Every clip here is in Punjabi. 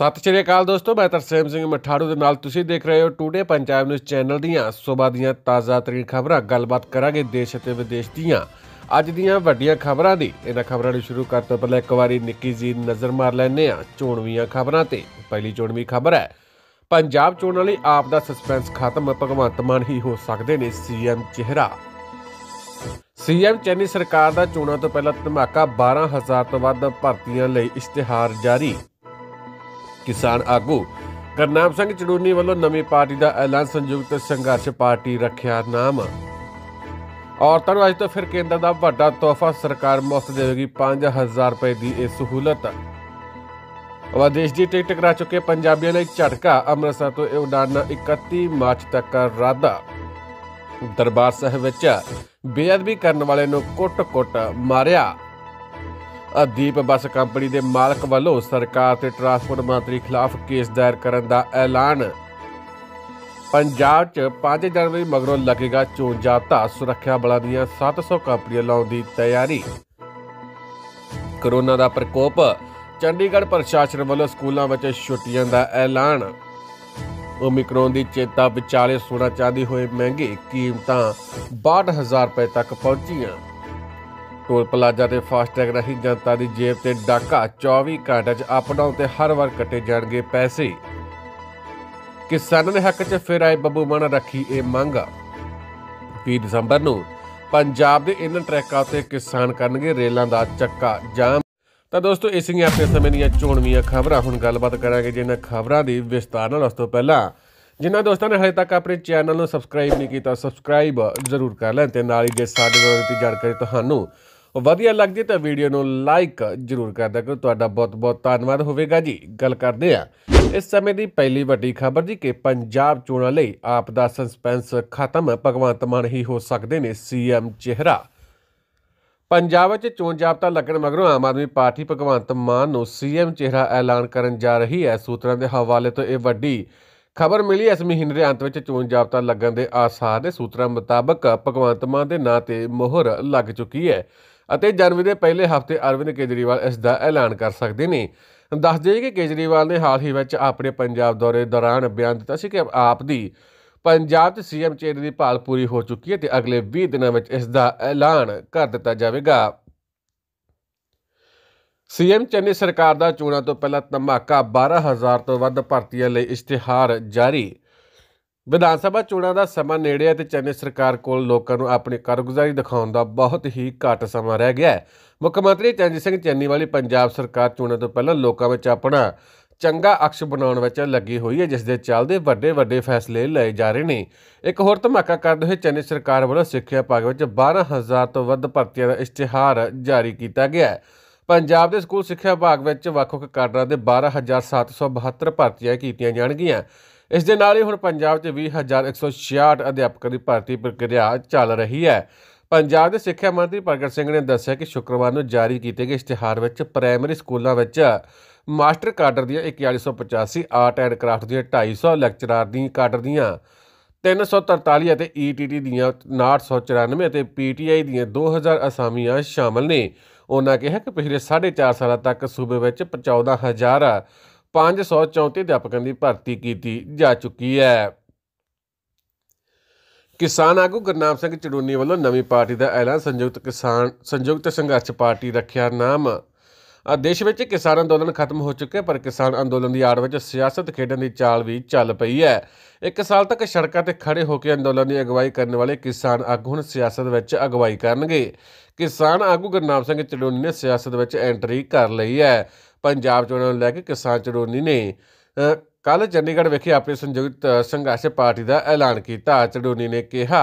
ਸਤਿ ਸ਼੍ਰੀ ਅਕਾਲ ਦੋਸਤੋ ਮੈਂ ਤਰਸੇਮ ਸਿੰਘ ਮਠਾੜੂ ਦੇ ਨਾਲ ਤੁਸੀਂ ਦੇਖ ਰਹੇ ਹੋ ਟੂਡੇ ਪੰਜਾਬ ਨਿਊਜ਼ ਚੈਨਲ ਦੀਆਂ ਸਵੇਰ ਦੀਆਂ ਤਾਜ਼ਾ ਤਰੀਨ ਖਬਰਾਂ ਗੱਲਬਾਤ ਕਰਾਂਗੇ ਦੇਸ਼ ਅਤੇ ਵਿਦੇਸ਼ ਦੀਆਂ ਅੱਜ ਦੀਆਂ ਵੱਡੀਆਂ ਖਬਰਾਂ ਦੀ ਇਹਨਾਂ ਖਬਰਾਂ ਨੂੰ ਸ਼ੁਰੂ ਕਰਨ ਤੋਂ ਪਹਿਲਾਂ ਇੱਕ ਵਾਰੀ ਨਿੱਕੀ ਜੀ ਨਜ਼ਰ ਮਾਰ ਲੈਨੇ ਆ ਚੋਣਵੀਆਂ ਖਬਰਾਂ ਤੇ ਪਹਿਲੀ ਚੋਣਵੀ ਖਬਰ ਹੈ ਪੰਜਾਬ ਚੋਣਾਂ ਲਈ ਆਪ ਦਾ ਸਸਪੈਂਸ ਖਤਮ ਭਗਵੰਤ ਮਾਨ ਹੀ ਹੋ ਸਕਦੇ ਨੇ ਸੀਐਮ ਚਿਹਰਾ ਸੀਐਮ ਚੈਨੀ ਸਰਕਾਰ ਦਾ ਚੋਣਾਂ ਤੋਂ ਪਹਿਲਾਂ ਧਮਾਕਾ 12000 ਤੋਂ ਵੱਧ ਭਰਤੀਆਂ ਲਈ ਇਸ਼ਤਿਹਾਰ ਜਾਰੀ ਕਿਸਾਨ ਆਗੂ ਕਰਨਾਮ ਸਿੰਘ ਚੜੂਨੀ ਵੱਲੋਂ ਨਵੀਂ ਪਾਰਟੀ ਦਾ ਐਲਾਨ ਸੰਯੁਕਤ ਸੰਘਰਸ਼ ਪਾਰਟੀ ਰੱਖਿਆ ਨਾਮ ਔਰਤਾਂ ਨੂੰ ਅੱਜ ਤੋਂ ਫਿਰ ਕੇਂਦਰ ਦਾ ਵੱਡਾ ਤੋਹਫਾ ਸਰਕਾਰ ਮੁਫਤ ਦੇਵੇਗੀ 5000 ਰੁਪਏ ਦੀ ਇਹ ਸਹੂਲਤ ਦੇਸ਼ ਦੀ ਟਿਕਟ ਕਰਾ ਚੁੱਕੇ ਪੰਜਾਬੀਆਂ ਲਈ ਝਟਕਾ ਅੰਮ੍ਰਿਤਸਰ ਤੋਂ ਇਹ ਉਡਾਨਾਂ 31 ਮਾਰਚ ਤੱਕ ਰਾਦਾ ਦਰਬਾਰ ਸਾਹਿਬ ਵਿੱਚ ਬੇਅਦਬੀ ਕਰਨ ਵਾਲੇ ਨੂੰ ਕੁੱਟ-ਕੁੱਟ ਮਾਰਿਆ ਅਦੀਪ ਬੱਸ ਕੰਪਨੀ ਦੇ ਮਾਲਕ ਵੱਲੋਂ ਸਰਕਾਰ ਤੇ ਟਰਾਂਸਪੋਰਟ ਮੰਤਰੀ ਖਿਲਾਫ ਕੇਸ ਦਾਇਰ ਕਰਨ ਦਾ ਐਲਾਨ ਪੰਜਾਬ 'ਚ 5 ਜਨਵਰੀ ਮਗਰੋਂ ਲੱਗੇਗਾ ਚੋਣ ਜਾਤਾ ਸੁਰੱਖਿਆ ਬਲਾਂ ਦੀਆਂ 700 ਕੰਪਨੀਆਂ ਲਾਉਣ ਦੀ ਤਿਆਰੀ ਕਰੋਨਾ ਦਾ ਪ੍ਰਕੋਪ ਚੰਡੀਗੜ੍ਹ ਪ੍ਰਸ਼ਾਸਨ ਵੱਲੋਂ ਸਕੂਲਾਂ ਵਿੱਚ ਛੁੱਟੀਆਂ ਦਾ ਐਲਾਨ ਓਮਿਕਰੋਨ ਦੀ ਚੇਤਾ ਵਿਚਾਲੇ ਸੋਨਾ ਚਾਂਦੀ ਹੋਏ ਮਹਿੰਗੇ ਕੀਮਤਾਂ 62000 ਰੁਪਏ ਤੱਕ ਪਹੁੰਚੀਆਂ ਟੋਲ ਪਲਾਜ਼ਾ ਤੇ ਫਾਸਟੈਗ ਰਹੀ ਜਨਤਾ ਦੀ ਜੇਬ ਤੇ ਡਾਕਾ 24 ਘੰਟੇ 'ਚ ਡਾਊਨ ਤੇ ਹਰ ਵਾਰ ਕੱਟੇ ਜਾਣਗੇ ਪੈਸੇ ਕਿਸਾਨਾਂ ਦੇ ਹੱਕ 'ਚ ਫਿਰ ਆਏ ਬੱਬੂ ਮਾਨ ਰੱਖੀ ਇਹ ਮੰਗ 20 ਦਸੰਬਰ ਨੂੰ ਪੰਜਾਬ ਦੇ ਇਹਨਾਂ ਟਰੈਕਾਂ ਤੇ ਕਿਸਾਨ ਕਰਨਗੇ ਰੇਲਾਂ ਦਾ ਚੱਕਾ ਜਾਮ ਤਾਂ ਦੋਸਤੋ ਇਸ ਹੀ ਆਪਣੇ ਸਮੇਂ ਦੀਆਂ ਚੋਣਵੀਆਂ ਖਬਰਾਂ ਹੁਣ ਗੱਲਬਾਤ ਕਰਾਂਗੇ ਜਿਨ੍ਹਾਂ ਖਬਰਾਂ ਦੀ ਵਿਸਤਾਰ ਨਾਲ ਉਸ ਤੋਂ ਪਹਿਲਾਂ ਜਿਨ੍ਹਾਂ ਦੋਸਤਾਂ ਨੇ ਹਜੇ ਤੱਕ ਆਪਣੇ ਚੈਨਲ ਨੂੰ ਸਬਸਕ੍ਰਾਈਬ ਨਹੀਂ ਕੀਤਾ ਸਬਸਕ੍ਰਾਈਬ ਜ਼ਰੂਰ ਕਰ ਲੈਣ ਤੇ ਨਾਲ ਹੀ ਜੇ ਸਾਡੇ ਦੁਆਰਾ ਦਿੱਤੀ ਜਾਣਕਾਰੀ ਤੁਹਾਨੂੰ ਉਹ ਵਧੀਆ ਲੱਗਦੀ ਤਾਂ ਵੀਡੀਓ ਨੂੰ ਲਾਈਕ ਜ਼ਰੂਰ ਦਿਆ ਕਰੋ ਤੁਹਾਡਾ ਬਹੁਤ-ਬਹੁਤ ਧੰਨਵਾਦ ਹੋਵੇਗਾ ਜੀ ਗੱਲ ਕਰਦੇ ਆ ਇਸ ਸਮੇਂ ਦੀ ਪਹਿਲੀ ਵੱਡੀ ਖਬਰ ਜੀ ਕਿ ਪੰਜਾਬ ਚੋਣਾਂ ਲਈ ਆਪ ਦਾ ਸਸਪੈਂਸ ਖਤਮ ਭਗਵੰਤ ਮਾਨ ਹੀ ਹੋ ਸਕਦੇ ਨੇ ਸੀਐਮ ਚਿਹਰਾ ਪੰਜਾਬ ਵਿੱਚ ਚੋਣ ਜਾਬਤਾ ਲੱਗਣ ਮਗਰੋਂ ਆਮ ਆਦਮੀ ਪਾਰਟੀ ਭਗਵੰਤ ਮਾਨ ਨੂੰ ਸੀਐਮ ਚਿਹਰਾ ਐਲਾਨ ਕਰਨ ਜਾ ਰਹੀ ਹੈ ਸੂਤਰਾਂ ਦੇ ਹਵਾਲੇ ਤੋਂ ਇਹ ਵੱਡੀ ਖਬਰ ਮਿਲੀ ਇਸ ਮਹੀਨੇ ਦੇ ਅੰਤ ਵਿੱਚ ਚੋਣ ਜਾਬਤਾ ਲੱਗਣ ਦੇ ਆਸਾਰ ਦੇ ਸੂਤਰਾਂ ਮੁਤਾਬਕ ਭਗਵੰਤ ਮਾਨ ਦੇ ਨਾਂ ਤੇ ਮੋਹਰ ਲੱਗ ਚੁੱਕੀ ਹੈ ਅਤੇ ਜਨਵਰੀ ਦੇ ਪਹਿਲੇ ਹਫ਼ਤੇ ਅਰਵਿੰਦ ਕੇਜਰੀਵਾਲ ਇਸ ਦਾ ਐਲਾਨ ਕਰ ਸਕਦੇ ਨੇ ਦੱਸ ਦਈਏ ਕਿ ਕੇਜਰੀਵਾਲ ਨੇ ਹਾਲ ਹੀ ਵਿੱਚ ਆਪਣੇ ਪੰਜਾਬ ਦੌਰੇ ਦੌਰਾਨ ਬਿਆਨ ਦਿੱਤਾ ਸੀ ਕਿ ਆਪ ਦੀ ਪੰਜਾਬ ਦੇ ਸੀਐਮ ਚੇਅਰ ਦੀ ਭਾਲ ਪੂਰੀ ਹੋ ਚੁੱਕੀ ਹੈ ਤੇ ਅਗਲੇ 20 ਦਿਨਾਂ ਵਿੱਚ ਇਸ ਦਾ ਐਲਾਨ ਕਰ ਦਿੱਤਾ ਜਾਵੇਗਾ ਸੀਐਮ ਚੰਨੀ ਸਰਕਾਰ ਦਾ ਚੋਣਾਂ ਤੋਂ ਪਹਿਲਾਂ ਧਮਾਕਾ 12000 ਤੋਂ ਵੱਧ ਭਰਤੀਆਂ ਲਈ ਇਸ਼ਤਿਹਾਰ ਜਾਰੀ ਵਿਧਾਨ ਸਭਾ ਚੋਣਾਂ ਦਾ ਸਮਾਂ ਨੇੜੇ ਹੈ ਤੇ ਚੰਨੇ ਸਰਕਾਰ ਕੋਲ ਲੋਕਾਂ ਨੂੰ ਆਪਣੀ ਕਾਰਗੁਜ਼ਾਰੀ ਦਿਖਾਉਣ ਦਾ ਬਹੁਤ ਹੀ ਘੱਟ ਸਮਾਂ ਰਹਿ ਗਿਆ ਹੈ ਮੁੱਖ ਮੰਤਰੀ ਚੰਨੀ ਸਿੰਘ ਚੰਨੀ ਵਾਲੀ ਪੰਜਾਬ ਸਰਕਾਰ ਚੋਣਾਂ ਤੋਂ ਪਹਿਲਾਂ ਲੋਕਾਂ ਵਿੱਚ ਆਪਣਾ ਚੰਗਾ ਅਕਸ਼ ਬਣਾਉਣ ਵਿੱਚ ਲੱਗੀ ਹੋਈ ਹੈ ਜਿਸ ਦੇ ਚੱਲਦੇ ਵੱਡੇ ਵੱਡੇ ਫੈਸਲੇ ਲਏ ਜਾ ਰਹੇ ਨੇ ਇੱਕ ਹੋਰ ਧਮਾਕਾ ਕਰਦੇ ਹੋਏ ਚੰਨੀ ਸਰਕਾਰ ਵੱਲੋਂ ਸਿੱਖਿਆ ਭਾਗ ਵਿੱਚ 12000 ਤੋਂ ਵੱਧ ਭਰਤੀਆਂ ਦਾ ਇਸ਼ਤਿਹਾਰ ਜਾਰੀ ਕੀਤਾ ਗਿਆ ਹੈ ਪੰਜਾਬ ਦੇ ਸਕੂਲ ਸਿੱਖਿਆ ਭਾਗ ਵਿੱਚ ਵੱਖ-ਵੱਖ ਕਾਡਰਾਂ ਦੇ 12772 ਭਰਤੀਆਂ ਕੀਤੀਆਂ ਜਾਣਗੀਆਂ ਇਸ ਦੇ ਨਾਲ ਹੀ ਹੁਣ ਪੰਜਾਬ 'ਚ 20166 ਅਧਿਆਪਕਾਂ ਦੀ ਭਰਤੀ ਪ੍ਰਕਿਰਿਆ ਚੱਲ ਰਹੀ ਹੈ ਪੰਜਾਬ ਦੇ ਸਿੱਖਿਆ ਮੰਤਰੀ ਪ੍ਰਗਟ ਸਿੰਘ ਨੇ ਦੱਸਿਆ ਕਿ ਸ਼ੁੱਕਰਵਾਰ ਨੂੰ ਜਾਰੀ ਕੀਤੇ ਗਏ ਇਸ਼ਤਿਹਾਰ ਵਿੱਚ ਪ੍ਰਾਇਮਰੀ ਸਕੂਲਾਂ ਵਿੱਚ ਮਾਸਟਰ ਕਾਡਰ ਦੀਆਂ 4185 ਆਰਟ ਐਂਡ ਕਰਾਫਟ ਦੀਆਂ 250 ਲੈਕਚਰਾਰ ਦੀਆਂ ਕਾਡਰ ਦੀਆਂ 343 ਅਤੇ ETT ਦੀਆਂ 994 ਅਤੇ PTI ਦੀਆਂ 2000 ਅਸਾਮੀਆਂ ਸ਼ਾਮਲ ਨੇ ਉਹਨਾਂ ਕਿਹਾ ਕਿ ਪਿਛਲੇ 4.5 ਸਾਲਾਂ ਤੱਕ ਸੂਬੇ ਵਿੱਚ 14000 534 ਅਧਿਆਪਕਾਂ ਦੀ ਭਰਤੀ ਕੀਤੀ ਜਾ ਚੁੱਕੀ ਹੈ ਕਿਸਾਨ ਆਗੂ ਗੁਰਨਾਮ ਸਿੰਘ ਚੜੂਨੀ ਵੱਲੋਂ ਨਵੀਂ ਪਾਰਟੀ ਦਾ ਐਲਾਨ ਸੰਯੁਕਤ ਕਿਸਾਨ ਸੰਯੁਕਤ ਸੰਘਰਸ਼ ਪਾਰਟੀ ਰੱਖਿਆ ਨਾਮ ਆ ਦੇਸ਼ ਵਿੱਚ ਕਿਸਾਨ ਅੰਦੋਲਨ ਖਤਮ ਹੋ ਚੁੱਕੇ ਪਰ ਕਿਸਾਨ ਅੰਦੋਲਨ ਦੀ ਆੜ ਵਿੱਚ ਸਿਆਸਤ ਖੇਡਣ ਦੀ ਚਾਲ ਵੀ ਚੱਲ ਪਈ ਹੈ ਇੱਕ ਸਾਲ ਤੱਕ ਸੜਕਾਂ ਤੇ ਖੜੇ ਹੋ ਕੇ ਅੰਦੋਲਨ ਦੀ ਅਗਵਾਈ ਕਰਨ ਵਾਲੇ ਕਿਸਾਨ ਆਗੂ ਹੁਣ ਸਿਆਸਤ ਵਿੱਚ ਅਗਵਾਈ ਕਰਨਗੇ ਕਿਸਾਨ ਆਗੂ ਗੁਰਨਾਮ ਸਿੰਘ ਚੜੂਨੀ ਨੇ ਸਿਆਸਤ ਵਿੱਚ ਐਂਟਰੀ ਕਰ ਲਈ ਹੈ ਪੰਜਾਬ ਚੋਣਾਂ ਨੂੰ ਲੈ ਕੇ ਕਿਸਾਨ ਚੜੋਨੀ ਨੇ ਕੱਲ ਚੰਡੀਗੜ੍ਹ ਵਿਖੇ ਆਪਣੇ ਸੰਯੁਕਤ ਸੰਘਰਸ਼ ਪਾਰਟੀ ਦਾ ਐਲਾਨ ਕੀਤਾ ਚੜੋਨੀ ਨੇ ਕਿਹਾ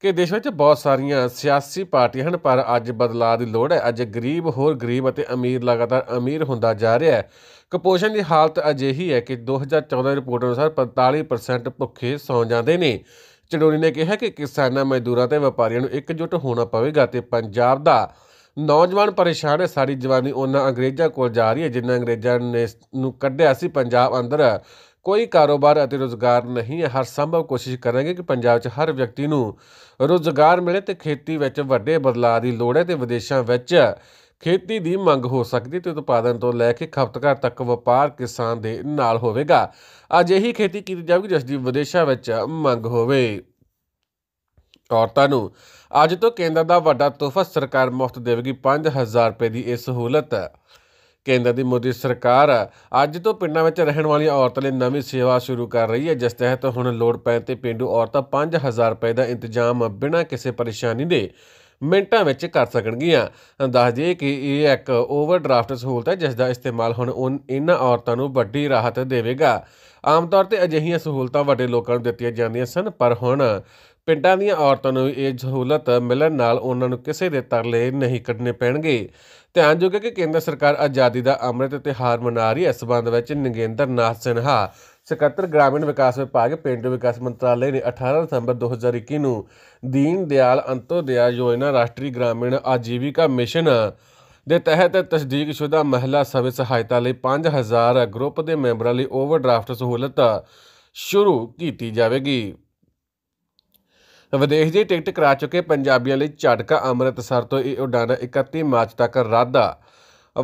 ਕਿ ਦੇਸ਼ ਵਿੱਚ ਬਹੁਤ ਸਾਰੀਆਂ ਸਿਆਸੀ ਪਾਰਟੀਆਂ ਹਨ ਪਰ ਅੱਜ ਬਦਲਾਅ ਦੀ ਲੋੜ ਹੈ ਅੱਜ ਗਰੀਬ ਹੋਰ ਗਰੀਬ ਅਤੇ ਅਮੀਰ ਲਗਾਤਾਰ ਅਮੀਰ ਹੁੰਦਾ ਜਾ ਰਿਹਾ ਹੈ ਕਪੋਸ਼ਨ ਦੀ ਹਾਲਤ ਅਜਿਹੀ ਹੈ ਕਿ 2014 ਰਿਪੋਰਟ ਅਨੁਸਾਰ 45% ਭੁੱਖੇ ਸੌਂ ਜਾਂਦੇ ਨੇ ਚੜੋਨੀ ਨੇ ਕਿਹਾ ਕਿ ਕਿਸਾਨਾਂ ਮਜ਼ਦੂਰਾਂ ਤੇ ਵਪਾਰੀਆਂ ਨੂੰ ਇਕਜੁੱਟ ਹੋਣਾ ਪਵੇਗਾ ਤੇ ਪੰਜਾਬ ਦਾ ਨੌਜਵਾਨ ਪਰੇਸ਼ਾਨ ਹੈ ਸਾਰੀ ਜਵਾਨੀ ਉਹਨਾਂ ਅੰਗਰੇਜ਼ਾਂ ਕੋਲ ਜਾ ਰਹੀ ਹੈ ਜਿਨ੍ਹਾਂ ਅੰਗਰੇਜ਼ਾਂ ਨੇ ਨੂੰ ਕੱਢਿਆ ਸੀ ਪੰਜਾਬ ਅੰਦਰ ਕੋਈ ਕਾਰੋਬਾਰ ਅਤੇ ਰੋਜ਼ਗਾਰ ਨਹੀਂ ਹੈ ਹਰ ਸੰਭਵ ਕੋਸ਼ਿਸ਼ ਕਰਾਂਗੇ ਕਿ ਪੰਜਾਬ 'ਚ ਹਰ ਵਿਅਕਤੀ ਨੂੰ ਰੋਜ਼ਗਾਰ ਮਿਲੇ ਤੇ ਖੇਤੀ ਵਿੱਚ ਵੱਡੇ ਬਦਲਾਅ ਦੀ ਲੋੜ ਹੈ ਤੇ ਵਿਦੇਸ਼ਾਂ ਵਿੱਚ ਖੇਤੀ ਦੀ ਮੰਗ ਹੋ ਸਕਦੀ ਤੇ ਉਤਪਾਦਨ ਤੋਂ ਲੈ ਕੇ ਖਪਤਕਾਰ ਤੱਕ ਵਪਾਰ ਕਿਸਾਨ ਦੇ ਨਾਲ ਹੋਵੇਗਾ ਅਜਿਹੀ ਖੇਤੀ ਕੀਤੀ ਜਾਵੇਗੀ ਜਿਸ ਦੀ ਵਿਦੇਸ਼ਾਂ ਵਿੱਚ ਮੰਗ ਹੋਵੇ ਔਰਤਾਂ ਨੂੰ ਅੱਜ ਤੋਂ ਕੇਂਦਰ ਦਾ ਵੱਡਾ ਤੋਹਫਾ ਸਰਕਾਰ ਮੁਫਤ ਦੇਵੇਗੀ 5000 ਰੁਪਏ ਦੀ ਇਹ ਸਹੂਲਤ ਕੇਂਦਰ ਦੀ ਮੋਦੀ ਸਰਕਾਰ ਅੱਜ ਤੋਂ ਪਿੰਡਾਂ ਵਿੱਚ ਰਹਿਣ ਵਾਲੀਆਂ ਔਰਤਾਂ ਲਈ ਨਵੀਂ ਸੇਵਾ ਸ਼ੁਰੂ ਕਰ ਰਹੀ ਹੈ ਜਿਸ ਤਹਿਤ ਹੁਣ ਲੋੜ ਪੈਣ ਤੇ ਪਿੰਡੂ ਔਰਤਾਂ 5000 ਰੁਪਏ ਦਾ ਇੰਤਜ਼ਾਮ ਬਿਨਾਂ ਕਿਸੇ ਪਰੇਸ਼ਾਨੀ ਦੇ ਮਿੰਟਾਂ ਵਿੱਚ ਕਰ ਸਕਣਗੀਆਂ ਦੱਸ ਦਈਏ ਕਿ ਇਹ ਇੱਕ ਓਵਰਡਰਾਫਟ ਸਹੂਲਤ ਹੈ ਜਿਸ ਦਾ ਇਸਤੇਮਾਲ ਹੁਣ ਇਹਨਾਂ ਔਰਤਾਂ ਨੂੰ ਵੱਡੀ ਰਾਹਤ ਦੇਵੇਗਾ ਆਮ ਤੌਰ ਤੇ ਅਜਿਹੀਆਂ ਸਹੂਲਤਾਂ ਵੱਡੇ ਲੋਕਾਂ ਨੂੰ ਦਿੱਤੀਆਂ ਜਾਂਦੀਆਂ ਸਨ ਪਰ ਹੁਣ ਪਿੰਡਾਂ ਦੀਆਂ ਔਰਤਾਂ ਨੂੰ ਇਹ ਸਹੂਲਤ ਮਿਲਣ ਨਾਲ ਉਹਨਾਂ ਨੂੰ ਕਿਸੇ ਦੇ ਤਰਲੇ ਨਹੀਂ ਕੱਢਣੇ ਪੈਣਗੇ ਧਿਆਨ ਜੋਗੇ ਕਿ ਕੇਂਦਰ ਸਰਕਾਰ ਆਜ਼ਾਦੀ ਦਾ ਅੰਮ੍ਰਿਤ ਤਿਹਾਰ ਮਨਾ ਰਹੀ ਹੈ ਬੰਦ ਵਿੱਚ ਨਗੇਂਦਰ ਨਾਥ ਸਿਨਹਾ ਸਕੱਤਰ ਗ੍ਰਾਮੀਣ ਵਿਕਾਸ ਵਿਭਾਗ ਪਿੰਡ ਵਿਕਾਸ ਮੰਤਰਾਲੇ ਨੇ 18 ਦਸੰਬਰ 2021 ਨੂੰ ਦੀਨ ਦਿਆਲ ਅੰਤੋਦਿਆ ਯੋਜਨਾ ਰਾਸ਼ਟਰੀ ਗ੍ਰਾਮੀਣ ਆਜੀਵਿਕਾ ਮਿਸ਼ਨ ਦੇ ਤਹਿਤ ਤਸਦੀਕਸ਼ੁਦਾ ਮਹਿਲਾ ਸਵੈ ਸਹਾਇਤਾ ਲਈ 5000 ਗਰੁੱਪ ਦੇ ਮੈਂਬਰਾਂ ਲਈ ਓਵਰਡਰਾਫਟ ਸਹੂਲਤ ਸ਼ੁਰੂ ਕੀਤੀ ਜਾਵੇਗੀ ਵਿਦੇਸ਼ ਦੀ ਟਿਕਟ ਕਰਾ ਚੁੱਕੇ ਪੰਜਾਬੀਆਂ ਲਈ ਝਟਕਾ ਅੰਮ੍ਰਿਤਸਰ ਤੋਂ ਇਹ ਉਡਾਨ 31 ਮਾਰਚ ਤੱਕ ਰੱਦ ਆ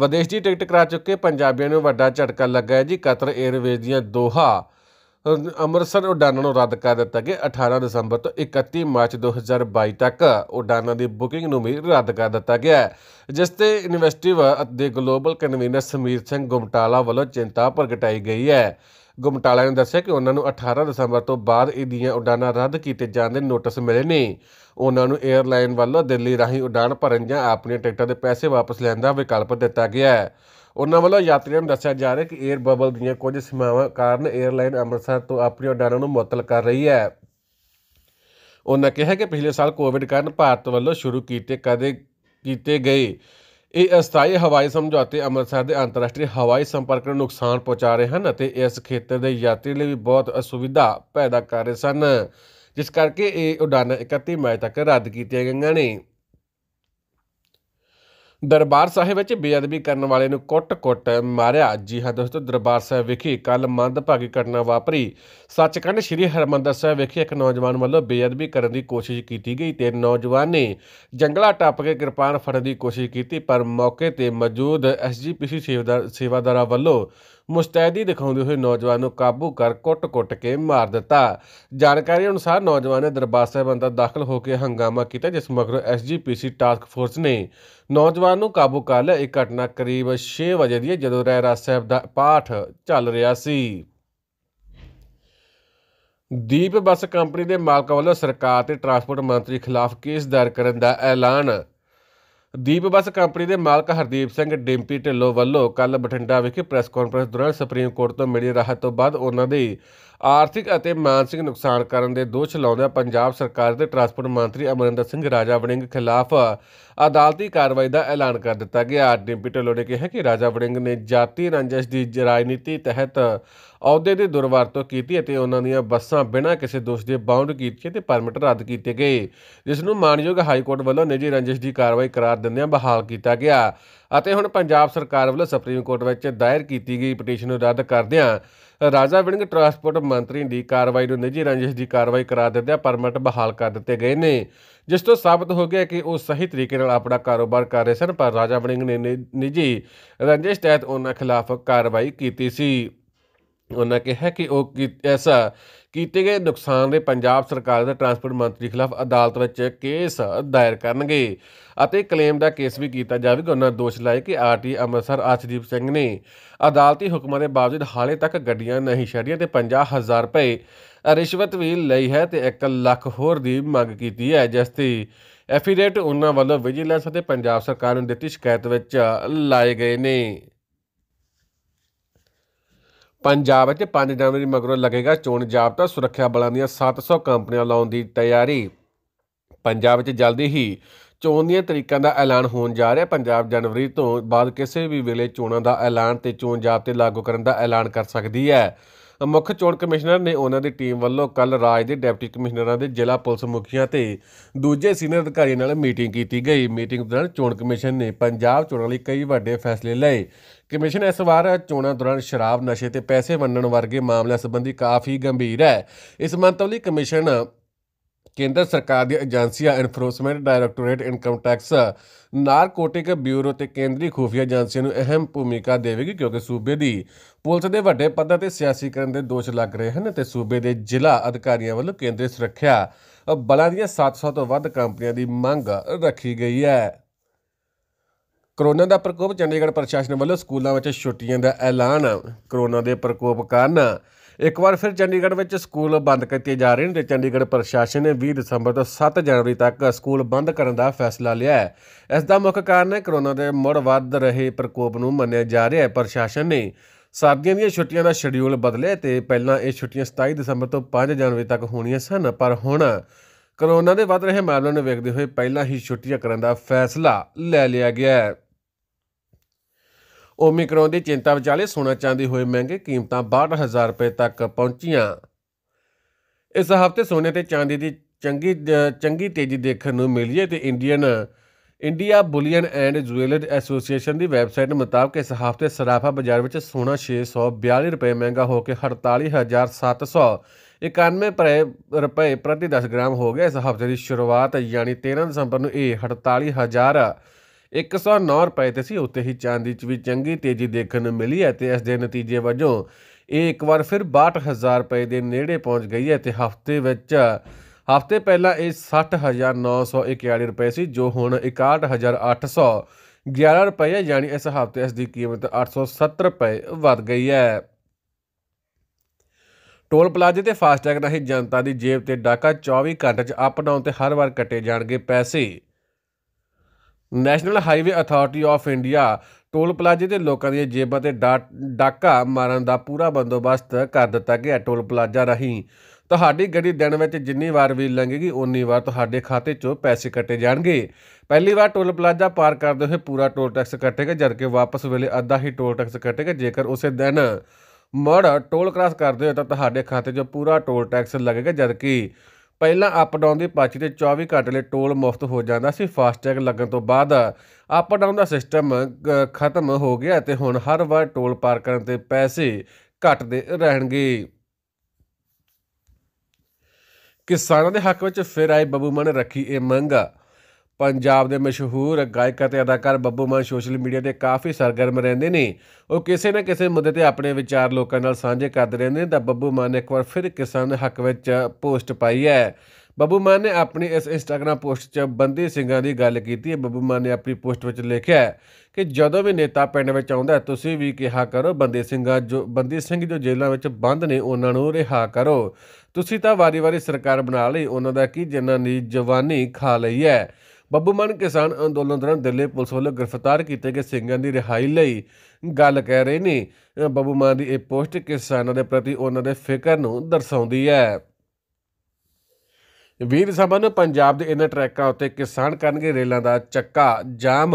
ਵਿਦੇਸ਼ ਦੀ ਟਿਕਟ ਕਰਾ ਚੁੱਕੇ ਪੰਜਾਬੀਆਂ ਨੂੰ ਵੱਡਾ ਝਟਕਾ ਲੱਗਾ ਹੈ ਜੀ ਕਤਰ 에ਅਰਵੇਜ਼ ਦੀਆਂ ਦੋਹਾ ਅੰਮ੍ਰਿਤਸਰ ਉਡਾਨਾਂ ਨੂੰ ਰੱਦ ਕਰ ਦਿੱਤਾ ਗਿਆ 18 ਦਸੰਬਰ ਤੋਂ 31 ਮਾਰਚ 2022 ਤੱਕ ਉਡਾਨਾਂ ਦੀ ਬੁਕਿੰਗ ਨੂੰ ਵੀ ਰੱਦ ਕਰ ਦਿੱਤਾ ਗਿਆ ਜਿਸ ਤੇ ਇਨਵੈਸਟਿਵ ਦੇ ਗਲੋਬਲ ਕਨਵੀਨਰ ਸਮੀਰ ਸਿੰਘ ਗੁਮਟਾਲਾ ਵੱਲੋਂ ਚਿੰਤਾ ਪ੍ਰਗਟਾਈ ਗਈ ਹੈ ਗੁਮਟਾਲਾ ਨੇ ਦੱਸਿਆ ਕਿ ਉਹਨਾਂ ਨੂੰ 18 ਦਸੰਬਰ ਤੋਂ ਬਾਅਦ ਇਹਦੀਆਂ ਉਡਾਨਾਂ ਰੱਦ ਕੀਤੇ ਜਾਣ ਦੇ ਨੋਟਿਸ ਮਿਲੇ ਨੇ ਉਹਨਾਂ ਨੂੰ 에ਅਰਲਾਈਨ ਵੱਲੋਂ ਦਿੱਲੀ ਰਾਹੀਂ ਉਡਾਨ ਭਰਨ ਜਾਂ ਆਪਣੀਆਂ ਟਿਕਟਾਂ ਦੇ ਪੈਸੇ ਵਾਪਸ ਲੈਣ ਦਾ ਵਿਕਲਪ ਦਿੱਤਾ ਗਿਆ ਹੈ ਉਹਨਾਂ ਵੱਲੋਂ ਯਾਤਰੀਆਂ ਨੂੰ ਦੱਸਿਆ ਜਾ ਰਿਹਾ ਕਿ 에ਅਰ ਬਬਲ ਦੀਆਂ ਕੁਝ ਸੀਮਾਵਾਂ ਕਾਰਨ 에ਅਰਲਾਈਨ ਅੰਮ੍ਰਿਤਸਰ ਤੋਂ ਆਪਣੀਆਂ ਉਡਾਨਾਂ ਨੂੰ ਮੁਅੱਤਲ ਕਰ ਰਹੀ ਹੈ ਉਹਨਾਂ ਕਿਹਾ ਕਿ ਪਿਛਲੇ ਸਾਲ ਕੋਵਿਡ ਕਾਰਨ ਭਾਰਤ ਵੱਲੋਂ ਸ਼ੁਰੂ ਕੀਤੇ ਕਦੇ ਕੀਤੇ ਗਏ ਇਹ ਅਸਥਾਈ ਹਵਾਈ ਸਮਝੌਤੇ ਅੰਮ੍ਰਿਤਸਰ ਦੇ ਅੰਤਰਰਾਸ਼ਟਰੀ ਹਵਾਈ ਸੰਪਰਕ ਨੂੰ ਨੁਕਸਾਨ ਪਹੁੰਚਾ ਰਹੇ ਹਨ ਅਤੇ ਇਸ ਖੇਤਰ ਦੇ ਯਾਤਰੀ ਲਈ ਵੀ ਬਹੁਤ ਅਸੁਵਿਧਾ ਪੈਦਾ ਕਰ ਰਹੇ ਸਨ ਜਿਸ ਕਰਕੇ ਇਹ ਉਡਾਨਾਂ 31 ਮਈ ਤੱਕ ਰੱਦ ਕੀਤੀਆਂ ਗਈਆਂ ਨੇ ਦਰਬਾਰ ਸਾਹਿਬ ਵਿੱਚ ਬੇਅਦਬੀ ਕਰਨ ਵਾਲੇ ਨੂੰ ਕੁੱਟ-ਕੁੱਟ ਮਾਰਿਆ ਜੀ ਹਾਂ ਦੋਸਤੋ ਦਰਬਾਰ ਸਾਹਿਬ ਵਿਖੇ ਕੱਲ ਮੰਦਭਾਗੀ ਘਟਨਾ ਵਾਪਰੀ ਸੱਚਖੰਡ ਸ੍ਰੀ ਹਰਮੰਦਰ ਸਾਹਿਬ ਵਿਖੇ ਇੱਕ ਨੌਜਵਾਨ ਵੱਲੋਂ ਬੇਅਦਬੀ ਕਰਨ ਦੀ ਕੋਸ਼ਿਸ਼ ਕੀਤੀ ਗਈ ਤੇ ਨੌਜਵਾਨ ਨੇ ਜੰਗਲਾ ਟੱਪ ਕੇ ਕਿਰਪਾਨ ਫੜਨ ਦੀ ਕੋਸ਼ਿਸ਼ ਕੀਤੀ ਪਰ ਮੌਕੇ ਤੇ ਮੌਜੂਦ ਐਸਜੀਪੀਸੀ ਸੇਵਾਦਾਰਾਂ ਵੱਲੋਂ ਮੁਸਤੈਦੀ ਦਿਖਾਉਂਦੇ ਹੋਏ ਨੌਜਵਾਨ ਨੂੰ ਕਾਬੂ ਕਰ ਕੁੱਟ-ਕੁੱਟ ਕੇ ਮਾਰ ਦਿੱਤਾ ਜਾਣਕਾਰੀ ਅਨੁਸਾਰ ਨੌਜਵਾਨ ਨੇ ਦਰਬਾਰ ਸਾਹਿਬ ਅੰਦਰ ਦਾਖਲ ਹੋ ਕੇ ਹੰਗਾਮਾ ਕੀਤਾ ਜਿਸ ਮਗਰੋਂ ਐਸਜੀਪੀਸੀ ਟਾਸਕ ਫੋਰਸ ਨੇ ਨੌਜਵਾਨ ਨੂੰ ਕਾਬੂ ਕਰ ਲਿਆ ਇਹ ਘਟਨਾ ਕਰੀਬ 6 ਵਜੇ ਦੀ ਹੈ ਜਦੋਂ ਰਹਿਰਾ ਸਾਹਿਬ ਦਾ ਪਾਠ ਚੱਲ ਰਿਹਾ ਸੀ ਦੀਪ ਬੱਸ ਕੰਪਨੀ ਦੇ ਮਾਲਕ ਵੱਲੋਂ ਸਰਕਾਰ ਤੇ ਟਰਾਂਸਪੋਰਟ ਮੰਤਰੀ ਖਿਲਾਫ ਕੇਸ ਦਰਜ ਕਰਨ ਦਾ ਐਲਾਨ ਦੀਪ ਬੱਸ ਕੰਪਨੀ ਦੇ ਮਾਲਕ ਹਰਦੀਪ ਸਿੰਘ ਡਿੰਪੀ ਢਿੱਲੋਂ ਵੱਲੋਂ ਕੱਲ ਬਠਿੰਡਾ ਵਿਖੇ ਪ੍ਰੈਸ ਕਾਨਫਰੰਸ ਦੌਰਾਨ ਸੁਪਰੀਮ ਕੋਰਟ ਤੋਂ ਮਿਲੀ ਰਾਹਤ ਤੋਂ ਬਾਅਦ ਉਹਨਾਂ ਦੇ ਆਰਥਿਕ ਅਤੇ ਮਾਨਸਿਕ ਨੁਕਸਾਨ ਕਰਨ ਦੇ ਦੋਸ਼ ਲਾਉਂਦਿਆਂ ਪੰਜਾਬ ਸਰਕਾਰ ਦੇ ਟਰਾਂਸਪੋਰਟ ਮੰਤਰੀ ਅਮਰਿੰਦਰ ਸਿੰਘ ਰਾਜਾ ਵੜਿੰਗ ਖਿਲਾਫ ਅਦਾਲਤੀ ਕਾਰਵਾਈ ਦਾ ਐਲਾਨ ਕਰ ਦਿੱਤਾ ਗਿਆ ਡਿਪਟੀ ਟੋਲੋ ਨੇ ਕਿਹਾ ਕਿ ਰਾਜਾ ਵੜਿੰਗ ਨੇ ਜਾਤੀ ਰੰਜਸ਼ ਦੀ ਰਾਜਨੀਤੀ ਤਹਿਤ ਅਹੁਦੇ ਦੀ ਦੁਰਵਰਤੋਂ ਕੀਤੀ ਅਤੇ ਉਹਨਾਂ ਦੀਆਂ ਬੱਸਾਂ ਬਿਨਾਂ ਕਿਸੇ ਦੋਸ਼ ਦੇ ਬਾਉਂਡ ਕੀਤੀਆਂ ਤੇ ਪਰਮਿਟ ਰੱਦ ਕੀਤੇ ਗਏ ਜਿਸ ਨੂੰ ਮਾਨਯੋਗ ਹਾਈ ਕੋਰਟ ਵੱਲੋਂ ਨਿੱਜੀ ਰੰਜਿਸ਼ ਦੀ ਕਾਰਵਾਈ ਕਰਾਰ ਦਿੰਦਿਆਂ ਬਹਾਲ ਕੀਤਾ ਗਿਆ ਅਤੇ ਹੁਣ ਪੰਜਾਬ ਸਰਕਾਰ ਵੱਲੋਂ ਸੁਪਰੀਮ ਕੋਰਟ ਵਿੱਚ ਦਾਇਰ ਕੀਤੀ ਗਈ ਪਟੀਸ਼ਨ ਨੂੰ ਰੱਦ ਕਰਦਿਆਂ ਰਾਜਾ ਵਿੰਗ ਟਰਾਂਸਪੋਰਟ ਮੰਤਰੀ ਦੀ ਕਾਰਵਾਈ ਨੂੰ ਨਿੱਜੀ ਰੰਜਿਸ਼ ਦੀ ਕਾਰਵਾਈ ਕਰਾ ਦਿੱਤੇ ਪਰਮਿਟ ਬਹਾਲ ਕਰ ਦਿੱਤੇ ਗਏ ਨੇ ਜਿਸ ਤੋਂ ਸਾਬਤ ਹੋ ਗਿਆ ਕਿ ਉਹ ਸਹੀ ਤਰੀਕੇ ਨਾਲ ਆਪਣਾ ਕਾਰੋਬਾਰ ਕਰ ਰਹੇ ਸਨ ਪਰ ਰਾਜਾ ਵਿੰਗ ਨੇ ਨਿੱਜੀ ਰੰਜਿਸ਼ ਤਹਿਤ ਉਹਨਾਂ ਖਿਲਾਫ ਕਾਰਵਾਈ ਕੀਤੀ ਸੀ ਉਹਨਾਂ ਕਿਹਾ ਕਿ ਉਹ ਐਸਾ ਕੀਤੇ ਗਏ ਨੁਕਸਾਨ ਦੇ ਪੰਜਾਬ ਸਰਕਾਰ ਦੇ ਟਰਾਂਸਪੋਰਟ ਮੰਤਰੀ ਖਿਲਾਫ ਅਦਾਲਤ ਵਿੱਚ ਕੇਸ ਦਾਇਰ ਕਰਨਗੇ ਅਤੇ ਕਲੇਮ ਦਾ ਕੇਸ ਵੀ ਕੀਤਾ ਜਾਵੇਗਾ ਉਹਨਾਂ ਦੋਸ਼ ਲਾਏ ਕਿ ਆਰਟੀ ਅੰਮ੍ਰਿਤਸਰ ਆਸ਼ਦੀਪ ਸਿੰਘ ਨੇ ਅਦਾਲਤੀ ਹੁਕਮਾਂ ਦੇ ਬਾਵਜੂਦ ਹਾਲੇ ਤੱਕ ਗੱਡੀਆਂ ਨਹੀਂ ਛੱਡੀਆਂ ਤੇ 50000 ਰੁਪਏ ਰਿਸ਼ਵਤ ਵੀ ਲਈ ਹੈ ਤੇ 1 ਲੱਖ ਹੋਰ ਦੀ ਮੰਗ ਕੀਤੀ ਹੈ ਜਿਸ ਤੇ ਐਫੀਡੇਟ ਉਹਨਾਂ ਵੱਲੋਂ ਵਿਜੀਲੈਂਸ ਅਤੇ ਪੰਜਾਬ ਸਰਕਾਰ ਨੂੰ ਦਿੱਤੀ ਸ਼ਿਕਾਇਤ ਵਿੱਚ ਲਾਏ ਗਏ ਨੇ ਪੰਜਾਬ ਵਿੱਚ 5 ਜਨਵਰੀ ਮਗਰੋਂ ਲੱਗੇਗਾ ਚੋਣ ਜਾਬਤਾ ਸੁਰੱਖਿਆ ਬਲਾਂ ਦੀਆਂ 700 ਕੰਪਨੀਆਂ ਲਾਉਣ ਦੀ ਤਿਆਰੀ ਪੰਜਾਬ ਵਿੱਚ ਜਲਦੀ ਹੀ ਚੋਣ ਦੀਆਂ ਤਰੀਕਾਂ ਦਾ ਐਲਾਨ ਹੋਣ ਜਾ ਰਿਹਾ ਪੰਜਾਬ ਜਨਵਰੀ ਤੋਂ ਬਾਅਦ ਕਿਸੇ ਵੀ ਵੇਲੇ ਚੋਣਾਂ ਦਾ ਐਲਾਨ ਤੇ ਚੋਣ ਜਾਬਤੇ ਲਾਗੂ ਕਰਨ ਦਾ ਐਲਾਨ ਕਰ ਸਕਦੀ ਹੈ ਮੁੱਖ ਚੋਣ ਕਮਿਸ਼ਨਰ ਨੇ ਉਹਨਾਂ ਦੀ ਟੀਮ ਵੱਲੋਂ ਕੱਲ ਰਾਜ ਦੇ ਡਿਪਟੀ ਕਮਿਸ਼ਨਰਾਂ ਦੇ ਜ਼ਿਲ੍ਹਾ ਪੁਲਿਸ ਮੁਖੀਆਂ ਤੇ ਦੂਜੇ ਸੀਨੀਅਰ ਅਧਿਕਾਰੀਆਂ ਨਾਲ ਮੀਟਿੰਗ ਕੀਤੀ ਗਈ ਮੀਟਿੰਗ ਦੌਰਾਨ ਚੋਣ ਕਮਿਸ਼ਨ ਨੇ ਪੰਜਾਬ ਚੋਣਾਂ ਲਈ ਕਈ ਵੱਡੇ ਫੈਸਲੇ ਲਏ ਕਮਿਸ਼ਨ ਇਸ ਵਾਰ ਚੋਣਾਂ ਦੌਰਾਨ ਸ਼ਰਾਬ ਨਸ਼ੇ ਤੇ ਪੈਸੇ ਵੰਡਣ ਵਰਗੇ ਮਾਮਲਿਆਂ ਸੰਬੰਧੀ ਕਾਫੀ ਗੰਭੀਰ ਹੈ ਇਸ ਮੰਤਵ ਲਈ ਕਮਿਸ਼ਨ ਕੇਂਦਰ ਸਰਕਾਰ ਦੀਆਂ ਏਜੰਸੀਆਂ enforcement directorate income tax narcotic bureau ਤੇ ਕੇਂਦਰੀ ਖੂਫੀਆ ਏਜੰਸੀਆਂ ਨੂੰ ਅਹਿਮ ਭੂਮਿਕਾ ਦੇਵੇਗੀ ਕਿਉਂਕਿ ਸੂਬੇ ਦੀ ਪੁਲਿਸ ਦੇ ਵੱਡੇ ਪੱਧਰ ਤੇ ਸਿਆਸੀਕਰਨ ਦੇ ਦੋਸ਼ ਲੱਗ ਰਹੇ ਹਨ ਤੇ ਸੂਬੇ ਦੇ ਜ਼ਿਲ੍ਹਾ ਅਧਿਕਾਰੀਆਂ ਵੱਲੋਂ ਕੇਂਦਰੀ ਸੁਰੱਖਿਆ ਬਲਾਂ ਦੀਆਂ 700 ਤੋਂ ਵੱਧ ਕੰਪਨੀਆਂ ਦੀ ਮੰਗ ਰੱਖੀ ਗਈ ਹੈ ਕਰੋਨਾ ਦਾ ਪ੍ਰਕੋਪ ਚੰਡੀਗੜ੍ਹ ਪ੍ਰਸ਼ਾਸਨ ਵੱਲੋਂ ਸਕੂਲਾਂ ਵਿੱਚ ਛੁੱਟੀਆਂ ਦਾ ਐਲਾਨ ਕਰੋਨਾ ਦੇ ਪ੍ਰਕੋਪ ਕਾਰਨ ਇੱਕ ਵਾਰ ਫਿਰ ਚੰਡੀਗੜ੍ਹ ਵਿੱਚ ਸਕੂਲ ਬੰਦ ਕੀਤੇ ਜਾ ਰਹੇ ਨੇ ਤੇ ਚੰਡੀਗੜ੍ਹ ਪ੍ਰਸ਼ਾਸਨ ਨੇ 20 ਦਸੰਬਰ ਤੋਂ 7 ਜਨਵਰੀ ਤੱਕ ਸਕੂਲ ਬੰਦ ਕਰਨ ਦਾ ਫੈਸਲਾ ਲਿਆ ਹੈ ਇਸ ਦਾ ਮੁੱਖ ਕਾਰਨ ਹੈ ਕਰੋਨਾ ਦੇ ਮੁੜ ਵੱਧ ਰਹੇ ਪ੍ਰਕੋਪ ਨੂੰ ਮੰਨਿਆ ਜਾ ਰਿਹਾ ਹੈ ਪ੍ਰਸ਼ਾਸਨ ਨੇ ਸਰਦੀਆਂ ਦੀਆਂ ਛੁੱਟੀਆਂ ਦਾ ਸ਼ਡਿਊਲ ਬਦਲਿਆ ਤੇ ਪਹਿਲਾਂ ਇਹ ਛੁੱਟੀਆਂ 27 ਦਸੰਬਰ ਤੋਂ 5 ਜਨਵਰੀ ਤੱਕ ਹੋਣੀਆਂ ਸਨ ਪਰ ਹੁਣ ਕਰੋਨਾ ਦੇ ਵੱਧ ਰਹੇ ਮਾਮਲਿਆਂ ਨੂੰ ਵੇਖਦੇ ਹੋਏ ਪਹਿਲਾਂ ਹੀ ਛੁੱਟੀਆਂ ਕਰਨ ਦਾ ਫੈਸਲਾ ਲੈ ਲਿਆ ਗਿਆ ਹੈ ਓਮਿਕਰੋਨ ਦੀ ਚਿੰਤਾ ਵਿਚਾਲੇ ਸੋਨਾ ਚਾਂਦੀ ਹੋਏ ਮਹਿੰਗੇ ਕੀਮਤਾਂ 62000 ਰੁਪਏ ਤੱਕ ਪਹੁੰਚੀਆਂ ਇਸ ਹਫ਼ਤੇ ਸੋਨੇ ਤੇ ਚਾਂਦੀ ਦੀ ਚੰਗੀ ਚੰਗੀ ਤੇਜ਼ੀ ਦੇਖਣ ਨੂੰ ਮਿਲੀ ਹੈ ਤੇ Indian India bullion and jeweller association ਦੀ ਵੈਬਸਾਈਟ ਮੁਤਾਬਕ ਇਸ ਹਫ਼ਤੇ ਸਰਾਫਾ ਬਾਜ਼ਾਰ ਵਿੱਚ ਸੋਨਾ 642 ਰੁਪਏ ਮਹਿੰਗਾ ਹੋ ਕੇ 48791 ਰੁਪਏ ਪ੍ਰਤੀ 10 ਗ੍ਰਾਮ ਹੋ ਗਿਆ ਇਸ ਹਫ਼ਤੇ ਦੀ ਸ਼ੁਰੂਆਤ ਯਾਨੀ 13 ਦਸੰਬਰ ਨੂੰ ਇਹ 48000 109 ਰੁਪਏ ਤੇ ਸੀ ਉੱਤੇ ਹੀ ਚਾਂਦੀ 'ਚ ਵੀ ਚੰਗੀ ਤੇਜ਼ੀ ਦੇਖਣ ਨੂੰ ਮਿਲੀ ਹੈ ਤੇ ਇਸ ਦੇ ਨਤੀਜੇ ਵਜੋਂ ਇਹ ਇੱਕ ਵਾਰ ਫਿਰ 62000 ਰੁਪਏ ਦੇ ਨੇੜੇ ਪਹੁੰਚ ਗਈ ਹੈ ਤੇ ਹਫ਼ਤੇ ਵਿੱਚ ਹਫ਼ਤੇ ਪਹਿਲਾਂ ਇਹ 60941 ਰੁਪਏ ਸੀ ਜੋ ਹੁਣ 61811 ਰੁਪਏ ਹੈ ਯਾਨੀ ਇਸ ਹਫ਼ਤੇ ਇਸ ਦੀ ਕੀਮਤ 870 ਰੁਪਏ ਵੱਧ ਗਈ ਹੈ ਟੋਲ ਪਲਾਜ਼ੇ ਤੇ ਫਾਸਟੈਗ ਰਾਹੀਂ ਜਨਤਾ ਦੀ ਜੇਬ ਤੇ ਡਾਕਾ 24 ਘੰਟੇ 'ਚ ਅਪ ਡਾਊਨ ਤੇ ਹਰ ਵਾਰ ਕੱਟੇ ਜਾਣਗੇ ਪੈਸੇ national highway authority of India toll ਪਲਾਜ਼ੇ ਤੇ ਲੋਕਾਂ ਦੀਆਂ ਜੇਬਾਂ ਤੇ ਡਾਕਾ ਮਾਰਨ ਦਾ ਪੂਰਾ ਬੰਦੋਬਸਤ ਕਰ ਦਿੱਤਾ ਗਿਆ ਟੋਲ ਪਲਾਜ਼ਾ ਰਹੀਂ ਤੁਹਾਡੀ ਗੱਡੀ ਦਿਨ ਵਿੱਚ ਜਿੰਨੀ ਵਾਰ ਵੀ ਲੰਘੇਗੀ ਉਨੀ ਵਾਰ ਤੁਹਾਡੇ ਖਾਤੇ 'ਚੋਂ ਪੈਸੇ ਕੱਟੇ ਜਾਣਗੇ ਪਹਿਲੀ ਵਾਰ ਟੋਲ ਪਲਾਜ਼ਾ ਪਾਰ ਕਰਦੇ ਹੋਏ ਪੂਰਾ ਟੋਲ ਟੈਕਸ ਕੱਟੇਗਾ ਜਦਕਿ ਵਾਪਸ ਵੇਲੇ ਅੱਧਾ ਹੀ ਟੋਲ ਟੈਕਸ ਕੱਟੇਗਾ ਜੇਕਰ ਉਸੇ ਦਿਨ ਮੜ ਟੋਲ ਕ੍ਰਾਸ ਕਰਦੇ ਹੋ ਤਾਂ ਤੁਹਾਡੇ ਖਾਤੇ 'ਚੋਂ ਪੂਰਾ ਟੋਲ ਟੈਕਸ ਲੱਗੇਗਾ ਜਦਕਿ ਪਹਿਲਾਂ ਅਪ ਡਾਊਨ ਦੀ ਪਾਚੀ ਤੇ 24 ਘੰਟੇ ਲਈ ਟੋਲ ਮੁਫਤ ਹੋ ਜਾਂਦਾ ਸੀ ਫਾਸਟੈਗ ਲੱਗਣ ਤੋਂ ਬਾਅਦ ਅਪ ਡਾਊਨ ਦਾ ਸਿਸਟਮ ਖਤਮ ਹੋ ਗਿਆ ਤੇ ਹੁਣ ਹਰ ਵਾਰ ਟੋਲ ਪਾਰ ਕਰਨ ਤੇ ਪੈਸੇ ਘਟਦੇ ਰਹਿਣਗੇ ਕਿਸਾਨਾਂ ਦੇ ਹੱਕ ਵਿੱਚ ਫਿਰ ਆਏ ਬੱਬੂ ਮਾਨ ਰੱਖੀ ਇਹ ਮੰਗਾ ਪੰਜਾਬ ਦੇ ਮਸ਼ਹੂਰ ਗਾਇਕ ਅਤੇ ਅਦਾਕਾਰ ਬੱਬੂ ਮਾਨ ਸੋਸ਼ਲ ਮੀਡੀਆ ਤੇ ਕਾਫੀ ਸਰਗਰਮ ਰਹਿੰਦੇ ਨੇ ਉਹ ਕਿਸੇ ਨਾ ਕਿਸੇ ਮੁੱਦੇ ਤੇ ਆਪਣੇ ਵਿਚਾਰ ਲੋਕਾਂ ਨਾਲ ਸਾਂਝੇ ਕਰਦੇ ਰਹਿੰਦੇ ਨੇ ਤਾਂ ਬੱਬੂ ਮਾਨ ਨੇ ਇੱਕ ਵਾਰ ਫਿਰ ਕਿਸਾਨ ਦੇ ਹੱਕ ਵਿੱਚ ਪੋਸਟ ਪਾਈ ਹੈ ਬੱਬੂ ਮਾਨ ਨੇ ਆਪਣੀ ਇਸ ਇੰਸਟਾਗ੍ਰam ਪੋਸਟ 'ਚ ਬੰਦੀ ਸਿੰਘਾਂ ਦੀ ਗੱਲ ਕੀਤੀ ਹੈ ਬੱਬੂ ਮਾਨ ਨੇ ਆਪਣੀ ਪੋਸਟ ਵਿੱਚ ਲਿਖਿਆ ਕਿ ਜਦੋਂ ਵੀ ਨੇਤਾ ਪਿੰਡ ਵਿੱਚ ਆਉਂਦਾ ਤੁਸੀਂ ਵੀ ਕਿਹਾ ਕਰੋ ਬੰਦੀ ਸਿੰਘਾਂ ਜੋ ਬੰਦੀ ਸਿੰਘ ਜੋ ਜੇਲ੍ਹਾਂ ਵਿੱਚ ਬੰਦ ਨੇ ਉਹਨਾਂ ਨੂੰ ਰਿਹਾ ਕਰੋ ਤੁਸੀਂ ਤਾਂ ਵਾਰੀ-ਵਾਰੀ ਸਰਕਾਰ ਬਣਾ ਲਈ ਉਹਨਾਂ ਦਾ ਕੀ ਜਿਨ੍ਹਾਂ ਦੀ ਜਵਾਨੀ ਖਾ ਲਈ ਹੈ ਬੱਬੂ ਮਾਨ ਕਿਸਾਨ ਅੰਦੋਲਨ ਦੌਰਾਨ ਦਿੱਲੀ ਪੁਲਿਸ ਵੱਲੋਂ ਗ੍ਰਿਫਤਾਰ ਕੀਤੇ ਗਏ ਸਿੰਘਾਂ ਦੀ ਰਿਹਾਈ ਲਈ ਗੱਲ ਕਹਿ ਰਹੇ ਨੇ ਬੱਬੂ ਮਾਨ ਦੀ ਇਹ ਪੋਸਟ ਕਿਸਾਨਾਂ ਦੇ ਪ੍ਰਤੀ ਉਹਨਾਂ ਦੇ ਫਿਕਰ ਨੂੰ ਦਰਸਾਉਂਦੀ ਹੈ ਵੀਰ ਸਭਾ ਨੇ ਪੰਜਾਬ ਦੇ ਇਹਨਾਂ ਟਰੈਕਾਂ ਉੱਤੇ ਕਿਸਾਨ ਕਰਨਗੇ ਰੇਲਾਂ ਦਾ ਚੱਕਾ ਜਾਮ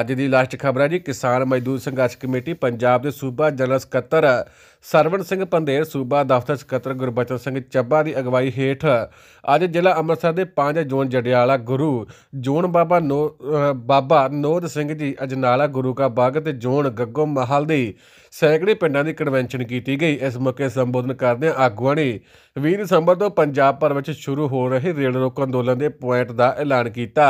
ਅੱਜ ਦੀ ਲਾਸਟ ਖਬਰ ਹੈ ਜੀ ਕਿਸਾਨ ਮਜ਼ਦੂਰ ਸੰਘਰਸ਼ ਕਮੇਟੀ ਪੰਜਾਬ ਦੇ ਸੂਬਾ ਜਨਰਲ ਸਕੱਤਰ ਸਰਵਣ ਸਿੰਘ ਪੰਦੇਰ ਸੂਬਾ ਦਫ਼ਤਰ ਸਕੱਤਰ ਗੁਰਬਚਨ ਸਿੰਘ ਚੱਬਾ ਦੀ ਅਗਵਾਈ ਹੇਠ ਅੱਜ ਜ਼ਿਲ੍ਹਾ ਅੰਮ੍ਰਿਤਸਰ ਦੇ 5 ਜੂਨ ਜੜਿਆਲਾ ਗੁਰੂ ਜੂਨ ਬਾਬਾ ਨੋ ਬਾਬਾ ਨੋਦ ਸਿੰਘ ਜੀ ਅਜਨਾਲਾ ਗੁਰੂ ਕਾ ਬਾਗ ਤੇ ਜੂਨ ਗੱਗੋ ਮਹਾਲ ਦੇ ਸੈਂਕੜੇ ਪਿੰਡਾਂ ਦੀ ਕਨਵੈਨਸ਼ਨ ਕੀਤੀ ਗਈ ਇਸ ਮੌਕੇ ਸੰਬੋਧਨ ਕਰਦੇ ਆਗੂਆਂ ਨੇ 20 ਦਸੰਬਰ ਤੋਂ ਪੰਜਾਬ ਭਰ ਵਿੱਚ ਸ਼ੁਰੂ ਹੋ ਰਹੇ ਰੇਲ ਰੋਕ ਅੰਦੋਲਨ ਦੇ ਪੁਆਇੰਟ ਦਾ ਐਲਾਨ ਕੀਤਾ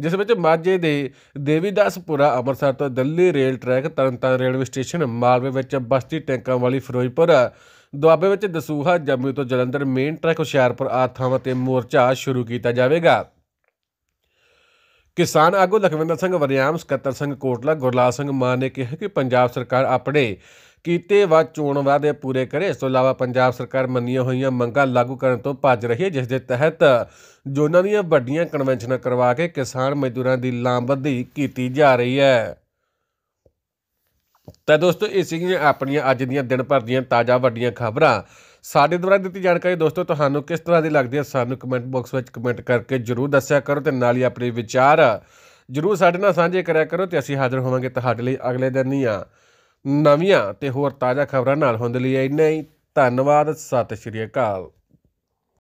ਜਿਸ ਵਿੱਚ ਮਾਝੇ ਦੇ ਦੇਵੀਦਾਸਪੁਰਾ ਅੰਮ੍ਰਿਤਸਰ ਤੋਂ Delhi rail track Tarn Taran railway station ਮਾਲਵੇ ਵਿੱਚ ਬਸਤੀ ਟੈਂਕਾਂ ਵਾਲੀ ਫਿਰੋਜ਼ਪੁਰ ਦੁਆਬੇ ਵਿੱਚ ਦਸੂਹਾ ਜੰਮੂ ਤੋਂ ਜਲੰਧਰ ਮੇਨ ਟਰੈਕ ਹੁਸ਼ਿਆਰਪੁਰ ਆਥਾਵਾਂ ਤੇ ਮੋਰਚਾ ਸ਼ੁਰੂ ਕੀਤਾ ਜਾਵੇਗਾ ਕਿਸਾਨ ਆਗੂ ਲਖਵਿੰਦਰ ਸਿੰਘ ਵਰਿਆਮ ਸਕੱਤਰ ਸਿੰਘ ਕੋਟਲਾ ਗੁਰਲਾਲ ਸਿੰਘ ਮਾਨ ਨੇ ਕਿਹਾ ਕਿ ਪੰਜਾਬ ਸਰਕਾਰ ਆਪਣੇ ਕੀਤੇ ਵਾ ਚੋਣ ਵਾਅਦੇ ਪੂਰੇ ਕਰੇ ਇਸ ਤੋਂ ਇਲਾਵਾ ਪੰਜਾਬ ਸਰਕਾਰ ਮੰਨੀਆਂ ਹੋਈਆਂ ਮੰਗਾਂ ਲਾਗੂ ਕਰਨ ਤੋਂ ਭੱਜ ਰਹੀ ਹੈ ਜਿਸ ਦੇ ਤਹਿਤ ਜੋਨਾਂ ਦੀਆਂ ਵੱਡੀਆਂ ਕਨਵੈਨਸ਼ਨਾਂ ਕਰਵਾ ਕੇ ਕਿਸਾਨ ਮਜ਼ਦੂਰਾਂ ਦੀ ਲਾਮਬੰਦੀ ਕੀਤੀ ਜਾ ਰਹੀ ਹੈ ਤਾਂ ਦੋਸਤੋ ਇਹ ਸੀਗੀਆਂ ਆਪਣੀਆਂ ਅੱਜ ਦੀਆਂ ਦਿਨ ਭਰ ਦੀਆਂ ਤਾਜ਼ਾ ਵੱਡੀਆਂ ਖਬਰਾਂ ਸਾਡੇ ਦੁਆਰਾ ਦਿੱਤੀ ਜਾਣਕਾਰੀ ਦੋਸਤੋ ਤੁਹਾਨੂੰ ਕਿਸ ਤਰ੍ਹਾਂ ਦੀ ਲੱਗਦੀ ਹੈ ਸਾਨੂੰ ਕਮੈਂਟ ਬਾਕਸ ਵਿੱਚ ਕਮੈਂਟ ਕਰਕੇ ਜਰੂਰ ਦੱਸਿਆ ਕਰੋ ਤੇ ਨਾਲ ਹੀ ਆਪਣੇ ਵਿਚਾਰ ਜਰੂਰ ਸਾਡੇ ਨਾਲ ਸਾਂਝੇ ਕਰਿਆ ਕਰੋ ਤੇ ਅਸੀਂ ਹਾਜ਼ਰ ਹੋਵਾਂਗੇ ਤੁਹਾਡੇ ਲਈ ਅਗਲੇ ਦਿਨ ਹੀ ਆ ਨਵੀਆਂ ਤੇ ਹੋਰ ਤਾਜ਼ਾ ਖਬਰਾਂ ਨਾਲ ਹੁੰਦੇ ਲਈ ਇੰਨਾ ਹੀ ਧੰਨਵਾਦ ਸਤਿ ਸ਼੍ਰੀ ਅਕਾਲ